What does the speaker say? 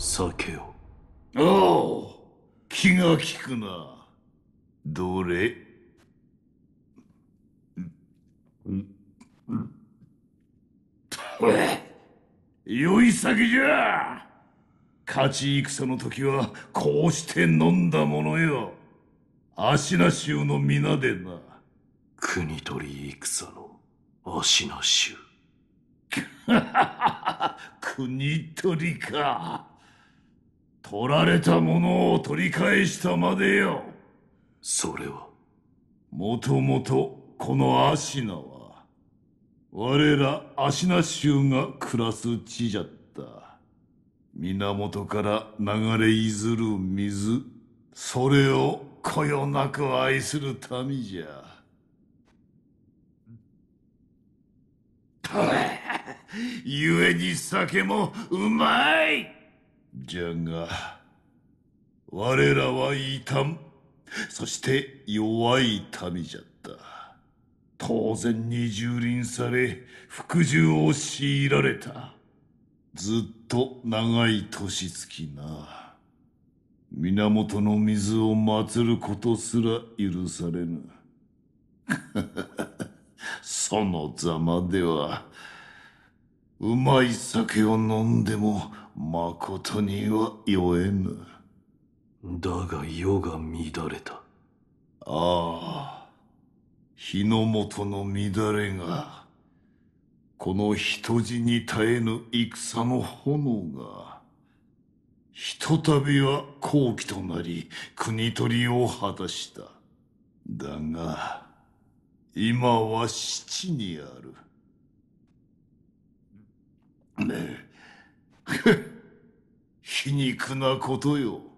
酒をああ気が利くなどれ良い酒じゃ勝ち戦の時はこうして飲んだものよ芦名衆の皆でな国取り戦の芦名衆国取りか取られたものを取り返したまでよ。それはもともとこのアシナは、我らアシナ州が暮らす地じゃった。源から流れいずる水、それをこよなく愛する民じゃ。ゆ えに酒もうまいじゃが、我らは異端、そして弱い民じゃった。当然に蹂躙され、服従を強いられた。ずっと長い年月な。源の水を祀ることすら許されぬ。そのざまでは、うまい酒を飲んでも、誠には酔えぬ。だが世が乱れた。ああ、日の元の乱れが、この人死に絶えぬ戦の炎が、ひとたびは好機となり、国取りを果たした。だが、今は七にある。ねえ。皮肉なことよ。